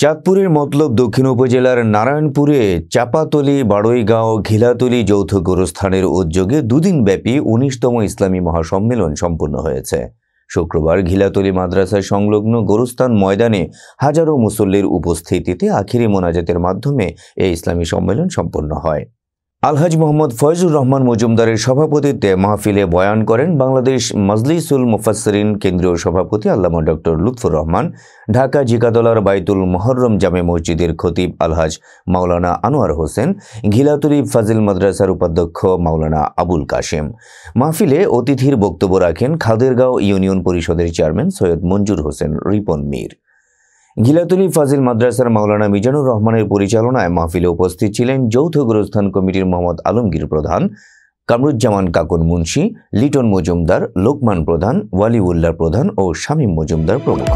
চাঁদপুরের মতলব দক্ষিণ উপজেলার নারায়ণপুরে চাপাতলি বাড়ইগাঁও ঘিলাতলি যৌথ গোরস্থানের উদ্যোগে দুদিনব্যাপী উনিশতম ইসলামী মহাসম্মেলন সম্পন্ন হয়েছে শুক্রবার ঘিলাতলি মাদ্রাসায় সংলগ্ন গোরস্থান ময়দানে হাজারো মুসল্লির উপস্থিতিতে আখিরি মোনাজাতের মাধ্যমে এই ইসলামী সম্মেলন সম্পন্ন হয় আলহাজ মোহাম্মদ ফয়জুর রহমান মজুমদারের সভাপতিত্বে মাহফিলে বয়ান করেন বাংলাদেশ মজলিসুল মুফাসরিন কেন্দ্রীয় সভাপতি আল্লামা ডক্টর লুৎফুর রহমান ঢাকা জিকাদলার বাইতুল মহরম জামে মসজিদের খতিব আলহাজ মাওলানা আনোয়ার হোসেন ঘিলাতুরি ফাজিল মাদ্রাসার উপাধ্যক্ষ মাওলানা আবুল কাশেম মাহফিলে অতিথির বক্তব্য রাখেন খাদেরগাঁও ইউনিয়ন পরিষদের চেয়ারম্যান সৈয়দ মঞ্জুর হোসেন রিপন মীর গিলাতলি ফাজিল মাদ্রাসার মাওলানা মিজানুর রহমানের পরিচালনায় মাহফিলে উপস্থিত ছিলেন যৌথ গুরুস্থান কমিটির মোহাম্মদ আলমগীর প্রধান কামরুজ্জামান কাকুন মুন্সি লিটন মজুমদার লোকমান প্রধান ওয়ালিউল্লাহ প্রধান ও শামীম মজুমদার প্রমুখ